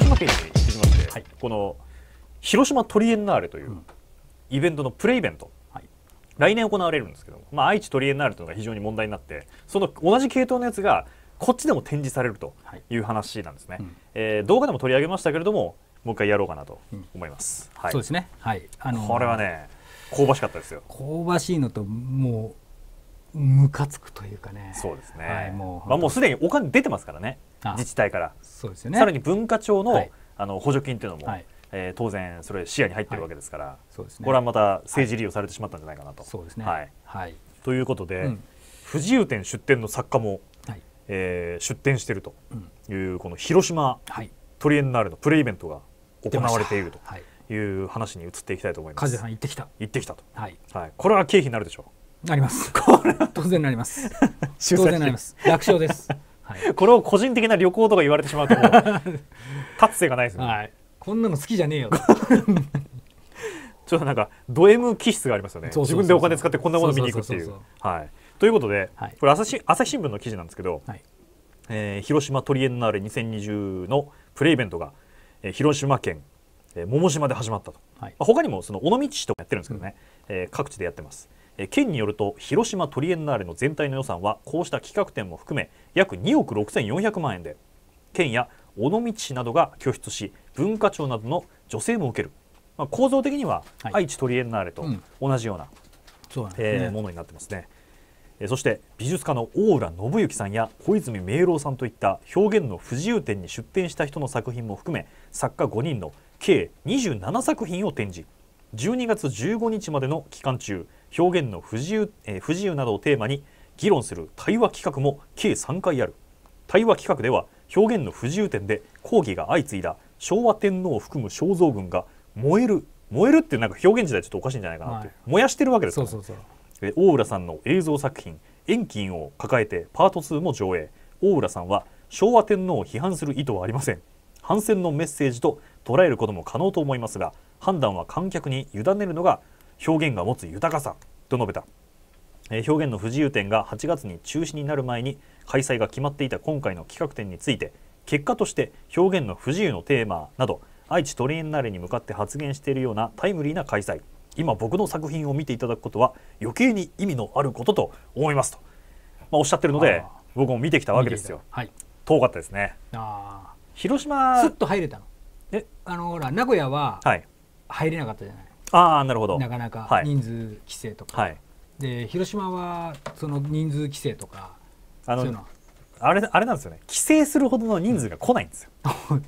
広島県に行ってきまして、はい、この広島トリエンナーレというイベントのプレイベント、はい、来年行われるんですけどまあ、愛知トリエンナーレというのが非常に問題になってその同じ系統のやつがこっちでも展示されるという話なんですね、はいうん、えー、動画でも取り上げましたけれどももう一回やろうかなと思います、うん、はい、そうですね、はいあのー、これはね香ばしかったですよ香ばしいのともうムカつくというかねそうですね、はい、もうまあ、もうすでにお金出てますからね自治体からそうですよ、ね、さらに文化庁のはい、あの補助金というのも、はい、えー、当然それ視野に入ってるわけですから、そうですね、これはまた政治利用されてしまったんじゃないかなと。そうですねはいということで、うん、不自由展出展の作家も、はいえー、出展しているという、うん、この広島トリエンナーレのプレイベントが行われていると。いう話に移っていきたいと思います。梶さん行ってきた。行ってきたと。はい。はい。これは経費になるでしょう。なります。これは当然なります。当然なります。楽勝です。これを個人的な旅行とか言われてしまうと達成 がないですね、はい、こんなの好きじゃねえよ ちょっとなんかド M 気質がありますよね自分でお金使ってこんなもの見に行くっていうはいということで、はい、これ朝日新聞の記事なんですけど、はい、えー、広島トリエンナーレ2020のプレイベントが、えー、広島県、えー、桃島で始まったと、はいまあ、他にもその尾道市とかやってるんですけどね、うん、えー、各地でやってます、県によると広島トリエンナーレの全体の予算はこうした企画展も含め約2億6400万円で県や尾道市などが拠出し文化庁などの助成も受ける、まあ、構造的には愛知トリエンナーレと同じような、ん、ものになってますね。えそして美術家の大浦信之さんや小泉明朗さんといった表現の不自由展に出展した人の作品も含め作家5人の計27作品を展示12月15日までの期間中表現の不自由,、えー、不自由などをテーマに議論する対話企画も計3回ある対話企画では表現の不自由点で抗議が相次いだ昭和天皇を含む肖像軍が燃える燃えるってなんか表現時代ちょっとおかしいんじゃないかなって、はい、燃やしてるわけですから、ね、そうそうそう大浦さんの映像作品「遠近」を抱えてパート2も上映大浦さんは昭和天皇を批判する意図はありません反戦のメッセージと捉えることも可能と思いますが判断は観客に委ねるのが表現が持つ豊かさと述べた、えー、表現の不自由展が8月に中止になる前に開催が決まっていた今回の企画展について結果として表現の不自由のテーマなど愛知トリエンナーレに向かって発言しているようなタイムリーな開催今僕の作品を見ていただくことは余計に意味のあることと思いますと、まあ、おっしゃってるので僕も見てきたわけですよ、はい、遠かったですね広島すっと入れたのえあのほら名古屋は、はい、入れなかったじゃないああなるほどなかなか人数規制とか、はい、で広島はその人数規制とかあのあれあれなんですよね規制するほどの人数が来ないんですよ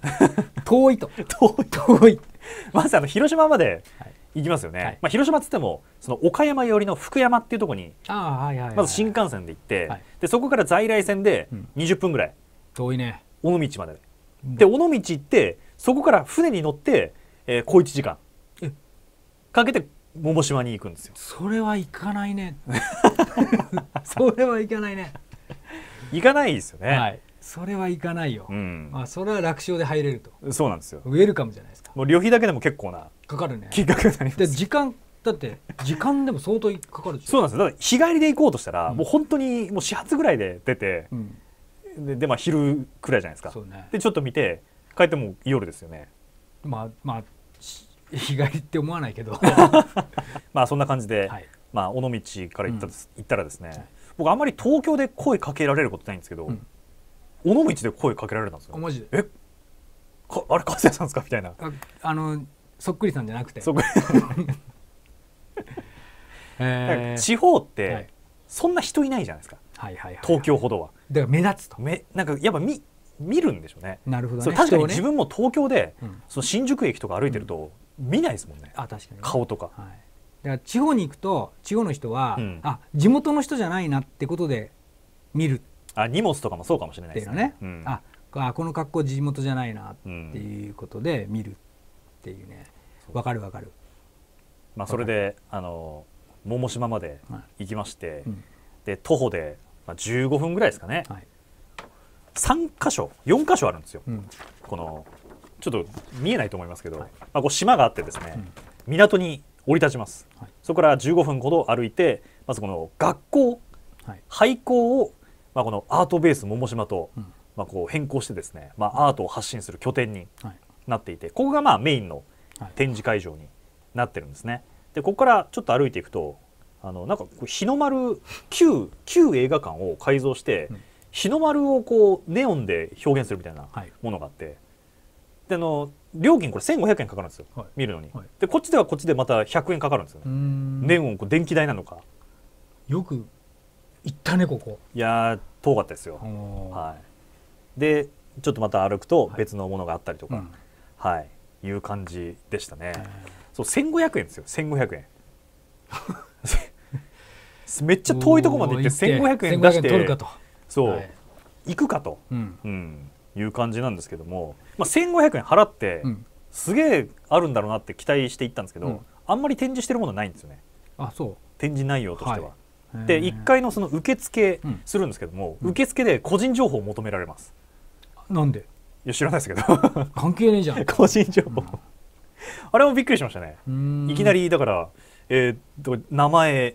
遠いと遠い遠いまずあの広島まで行きますよね、はい、まあ、広島っつってもその岡山寄りの福山っていうところにあ、ははいいまず新幹線で行って、はい、でそこから在来線で20分ぐらい、遠いね尾道までで尾道行ってそこから船に乗って、えー、小1時間かけて桃島に行くんですよそれは行かないね それは行かないね行かないですよね、はい、それは行かないよ、うん、あそれは楽勝で入れるとそうなんですよウェルカムじゃないですかもう旅費だけでも結構なかかるね金額になります時間だって時間でも相当かかるそうなんですよだから日帰りで行こうとしたら、うん、もう本当にもう始発ぐらいで出て、うん、ででまあ昼くらいじゃないですか、ね、でちょっと見て帰っても夜ですよねまあまあ意外って思わないけど まあそんな感じで、はい、まあ、尾道から行った,、行ったらですね、僕あんまり東京で声かけられることないんですけど、うん、尾道で声かけられたんですよ、マジでえかあれ加瀬さんですかみたいなあのそっくりさんじゃなくてそっくり えー、地方って、そんな人いないじゃないですか、はいはいはい、はい、東京ほどはだから目立つとめなんかやっぱ見見るんでしょうねなるほど、ね、確かに自分も東京で、うその新宿駅とか歩いてると、見ないですもんねあ確かに、顔とか、はい、だから地方に行くと地方の人は、うん、あ地元の人じゃないなってことで見るあ荷物とかもそうかもしれないですねね、うん、あこの格好地元じゃないなっていうことで見るっていうねわ、うん、かるわかるまあそれであの桃島まで行きまして、はいうん、で徒歩で、まあ、15分ぐらいですかね、はい、3箇所4箇所あるんですよ、このちょっと見えないと思いますけど、はい、まあ、こう島があってですね、うん、港に降り立ちます、はい、そこから15分ほど歩いてまずこの学校、廃校を、まあ、このアートベース桃島と、まあ、こう変更してですね、まあ、アートを発信する拠点になっていて、ここがまあメインの展示会場になってるんですね。でここからちょっと歩いていくとあのなんか日の丸旧旧映画館を改造して、日の丸をこうネオンで表現するみたいなものがあって、であの料金これ1500円かかるんですよ、はい、見るのに、はい、でこっちではこっちでまた100円かかるんですよね年をこう電気代なのかよく行ったねここいや遠かったですよ、はい、でちょっとまた歩くと別のものがあったりとか、はい、うんはい、いう感じでしたねそう1500円ですよ1500円 めっちゃ遠いとこまで行って1500円出してそう、行くかと、うん、うん、いう感じなんですけどもまあ、1500円払って、すげえあるんだろうなって期待していったんですけど、うん、あんまり展示してるものないんですよねあそう展示内容としては。はい、で1階のその受付するんですけども、うん、受付で個人情報を求められます。なんでいや知らないですけど関係ねえじゃん個人情報、うん、あれもびっくりしましたねいきなりだから、えー、っと名前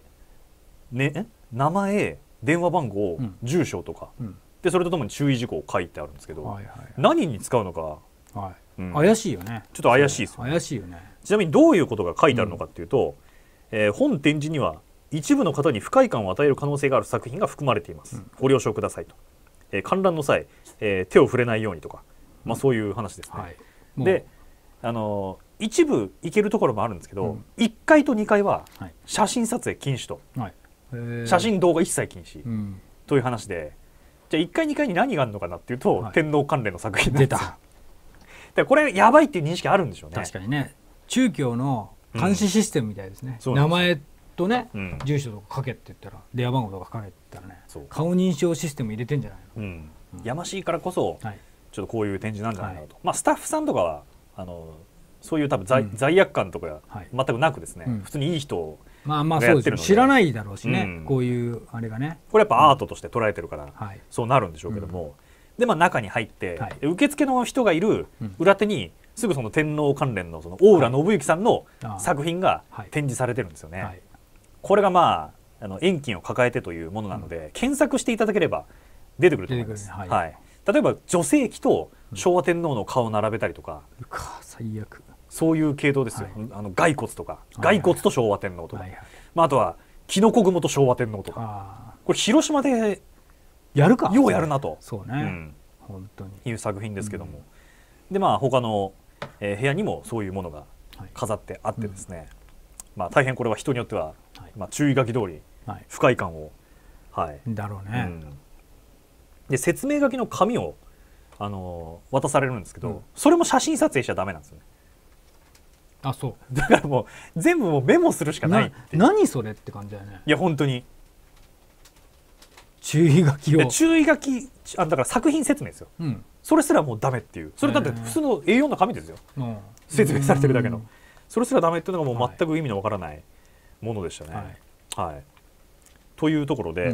ね名前電話番号、住所とか、でそれとともに注意事項書いてあるんですけど、はいはいはい、何に使うのか、はい、うん、怪しいよねちょっと怪しいですよ、ね、怪しいよねちなみにどういうことが書いてあるのかっていうと、うん、えー、本展示には一部の方に不快感を与える可能性がある作品が含まれています、うん、ご了承くださいと、えー、観覧の際、えー、手を触れないようにとか、まあ、そういう話ですね、はい、であのー、一部行けるところもあるんですけど、うん、1階と2階は写真撮影禁止と、はい、写真動画一切禁止という話で、じゃあ1階2階に何があるのかなっていうと、はい、天皇関連の作品出たでこれやばいっていう認識あるんでしょうね確かにね中共の監視システムみたいですね、うん、名前とね、うん、住所とか書けって言ったら電話番号とか書かれって言ったらね顔認証システム入れてんじゃないの、うんやましいからこそ、はい、ちょっとこういう展示なんじゃないかと、はい、まあ、スタッフさんとかはあのそういう多分罪,、罪悪感とか全くなくですね、普通にいい人をまあまあそうです知らないだろうしね、うん、こういうあれがねこれやっぱアートとして捉えてるから、そうなるんでしょうけども、でまあ中に入って、はい、受付の人がいる裏手に、すぐその天皇関連のその大浦信之さんの作品が展示されてるんですよね。はいはい、これがまああの遠近を抱えてというものなので、うん、検索していただければ出てくると思います。ねはい、はい、例えば女性器と昭和天皇の顔を並べたりとか、うん、最悪そういう系統ですよ、はい、あの骸骨とか骸骨と昭和天皇とか、はいはい、まあ、あとはきのこ雲と昭和天皇とかこれ広島でやるかようやるなとそうね、うん、本当にいう作品ですけども、うん、でまあ他の、えー、部屋にもそういうものが飾ってあってですね、はいうん、まあ、大変これは人によっては、まあ、注意書き通り不快感を、はいだろうね、で説明書きの紙をあのー、渡されるんですけど、それも写真撮影しちゃだめなんですよねあそうだからもう全部もうメモするしかない何それって感じだよねいや本当に注意書きを注意書きあだから作品説明ですよ、うん、それすらもうダメっていうそれだって普通の A4 の紙ですよ、説明されてるだけのそれすらダメっていうのがもう全く意味のわからないものでしたね、はい、はい、というところで、うん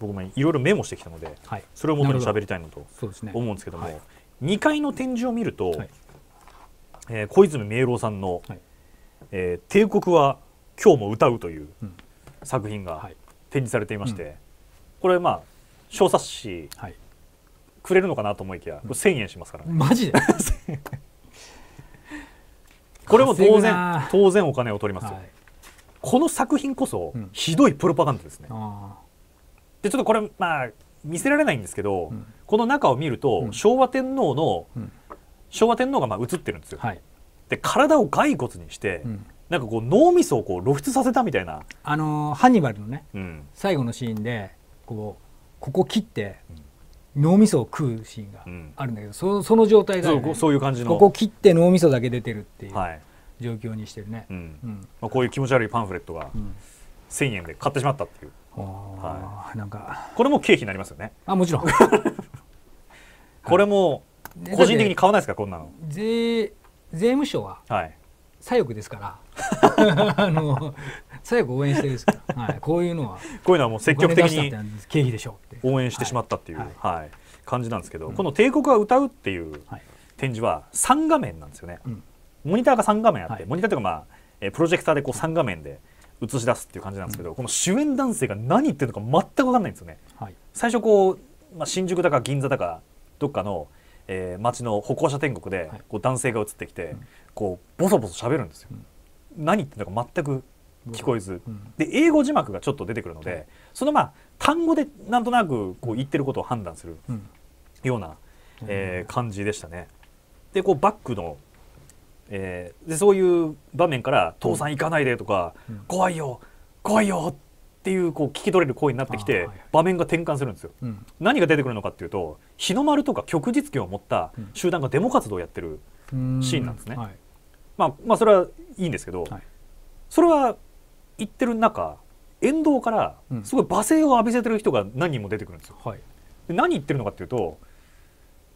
僕もいろいろメモしてきたので、はい、それをもとに喋りたいなと思うんですけどもど、2階の展示を見ると、はい、えー、小泉明郎さんの、はい、えー、帝国は今日も歌う」という作品が展示されていまして、はいこれまあ小冊子、くれるのかなと思いきやこれ1000円しますからね。マジで これも当然当然お金を取りますよ、はい、この作品こそひどいプロパガンダですね。うん、でちょっとこれまあ見せられないんですけど、うん、この中を見ると、昭和天皇の、うん昭和天皇がまあ映ってるんですよ、はい、で体を骸骨にして、うん、なんかこう脳みそをこう露出させたみたいなあのー、ハンニバルのね、うん、最後のシーンでこうここ切って、脳みそを食うシーンがあるんだけど、うん、そその状態が、ね、そういう感じのここ切って脳みそだけ出てるっていう状況にしてるね、こういう気持ち悪いパンフレットが、1000円で買ってしまったっていう、はい、なんかこれも経費になりますよねあもちろん これも個人的に買わないですかこんなの税税務署は左翼ですから、あの左翼応援してるですから、はい、こういうのはこういうのはもう積極的に経費でしょ応援してしまったっていう、はい感じなんですけど、この「帝国は歌う」っていう展示は3画面なんですよね、モニターが3画面あって、モニターというかまあプロジェクターでこう3画面で映し出すっていう感じなんですけど、この主演男性が何言ってるのか全く分かんないんですよね、最初こう、まあ、新宿だか銀座だかどっかのえー、街の歩行者天国で、こう男性が映ってきて、こうボソボソ喋るんですよ。何言ってんだか全く聞こえず、で英語字幕がちょっと出てくるので、そのまあ単語でなんとなくこう言ってることを判断するような、えー、感じでしたね。でこうバックの、えー、でそういう場面から「父さん行かないで」とか、怖いよ怖いよ」っていうこう聞き取れる声になってきて場面が転換するんですよ、何が出てくるのかっていうと日の丸とか旭日旗を持った集団がデモ活動をやってるシーンなんですね、まあ、まあそれはいいんですけど、それは言ってる中沿道からすごい罵声を浴びせてる人が何人も出てくるんですよ、で何言ってるのかっていうと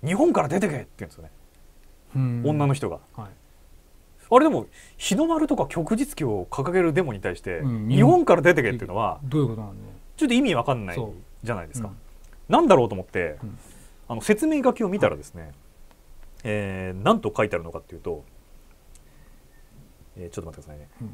日本から出てけって言うんですよね女の人が、あれでも日の丸とか旭日旗を掲げるデモに対して、日本から出てけっていうのはどういうことなんちょっと意味わかんないじゃないですか、なんだろうと思って、あの説明書きを見たらですね、はえー、なんと書いてあるのかっていうと、えー、ちょっと待ってくださいね、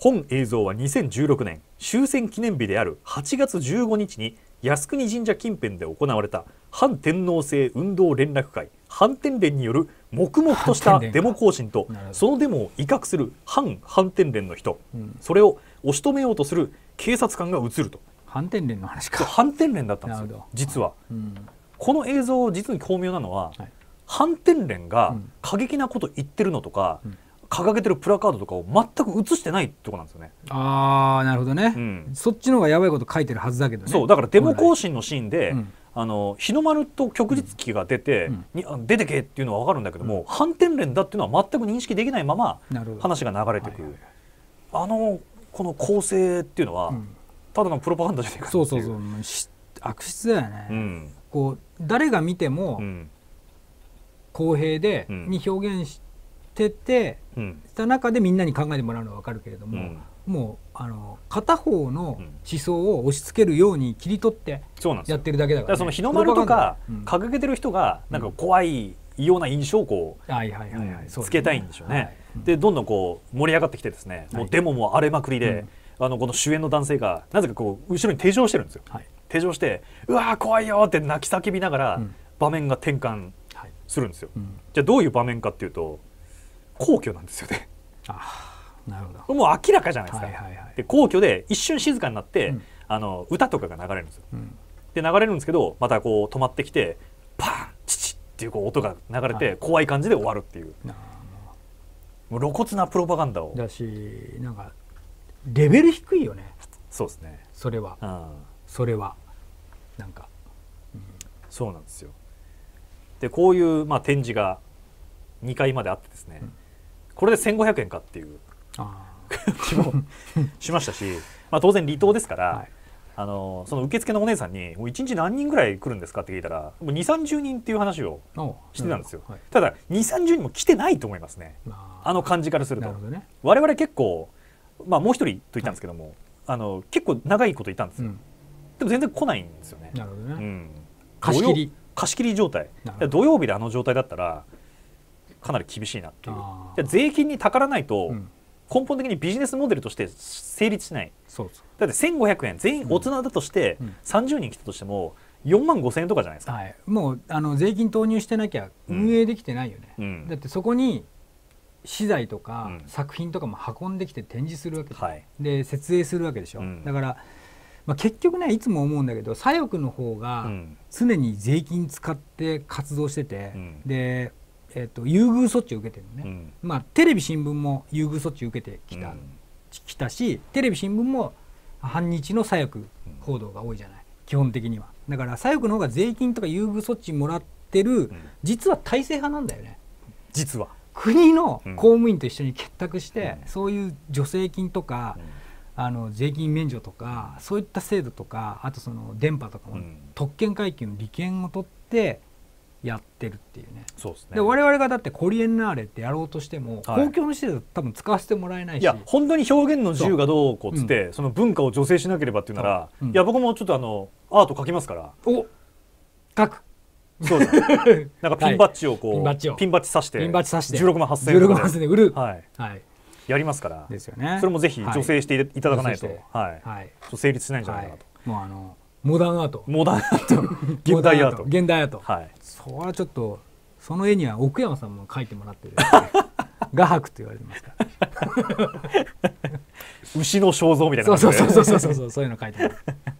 本映像は2016年終戦記念日である8月15日に靖国神社近辺で行われた反天皇制運動連絡会反転連による黙々としたデモ行進とそのデモを威嚇する反反転連の人、うん、それを押し止めようとする警察官が映ると反転連の話か反転連だったんですよ実は、うん、この映像実に巧妙なのは、はい、反転連が過激なこと言ってるのとか、うん掲げてるプラカードとかを全く写してないところなんですよねああなるほどね、うん、そっちの方がやばいこと書いてるはずだけどねそうだからデモ行進のシーンで、あの日の丸と旭日旗が出て、うん、にあ出てけっていうのは分かるんだけども、うん、反転連だっていうのは全く認識できないまま話が流れてくる、はいはい、あのこの構成っていうのは、うん、ただのプロパガンダじゃないかってそうそうそうし悪質だよね、こう誰が見ても、公平で、に表現してて、うん、した中でみんなに考えてもらうのは分かるけれども、うん、もうあの片方の思想を押し付けるように切り取ってやってるだけだから、ね,、その日の丸とか掲げてる人がなんか怖い、ような印象をこうつけたいんでしょうね。でどんどんこう盛り上がってきてですね、もうデモも荒れまくりで、あのこの主演の男性がなぜかこう後ろに手錠してるんですよ。はい、手錠してうわー怖いよって泣き叫びながら場面が転換するんですよ。じゃあどういう場面かっていうと皇居なんですよね。あなるほどもう明らかじゃないですか。はいはいはい、で皇居で一瞬静かになって、うん、あの歌とかが流れるんですよ。うん、で流れるんですけどまたこう止まってきてパーンチチっていうこう音が流れて怖い感じで終わるっていう。もう露骨なプロパガンダを。だしなんかレベル低いよね。そうですね。それは、うん、それはなんか、うん、そうなんですよ。でこういうまあ展示が2階まであってですね、うんこれで1500円かっていう気もしましたし、まあ、当然離島ですから、はい、あのその受付のお姉さんに「もう1日何人ぐらい来るんですか?」って聞いたらもう2 3 0人っていう話をしてたんですよ、はい、ただ2 3 0人も来てないと思いますねあの感じからすると、ね、我々結構、まあ、もう一人と言ったんですけども、はい、あの結構長いこといたんですよ、うん、でも全然来ないんですよねなるほどね、うん、貸し切り貸し切り状態土曜日であの状態だったらかなり厳しいなっていうじゃ税金にたからないと、根本的にビジネスモデルとして成立しないだって1500円全員大人だとして30人来たとしても4万5千円とかじゃないですか、はい、もうあの税金投入してなきゃ運営できてないよね、うん、だってそこに資材とか作品とかも運んできて展示するわけではい、で設営するわけでしょ、うん、だから、まあ、結局ねいつも思うんだけど左翼の方が常に税金使って活動してて、うん、でえーと、優遇措置を受けてるのね、うん、まあ、テレビ新聞も優遇措置を受けてきた,、きたしテレビ新聞も反日の左翼報道が多いじゃない、基本的にはだから左翼の方が税金とか優遇措置もらってる、実は体制派なんだよね実は国の公務員と一緒に結託して、そういう助成金とか、あの税金免除とかそういった制度とかあとその電波とかも特権階級の利権を取ってやってるっていうねそうですねで我々がだってコリエンナーレってやろうとしても、はい、公共の施設多分使わせてもらえないしいや本当に表現の自由がどうこうっつって、うん、その文化を助成しなければっていうなら、うん、いや僕もちょっとあのアート描きますからお描くそうだ なんかピンバッジをこう、はい、ピンバッジをピンバッジ刺してピンバッジ刺して16万8000円で16万8000円売るはい、はい、やりますからですよねそれもぜひ助成していただかないと,、はいはい、成立しないんじゃないかなと、もうあのモダンアートモダンアート 現代アート現代アートはいそれはちょっとその絵には奥山さんも描いてもらってる、画伯と言われてますから 牛の肖像みたいなそうそうそうそうそうそうそういうの描いてます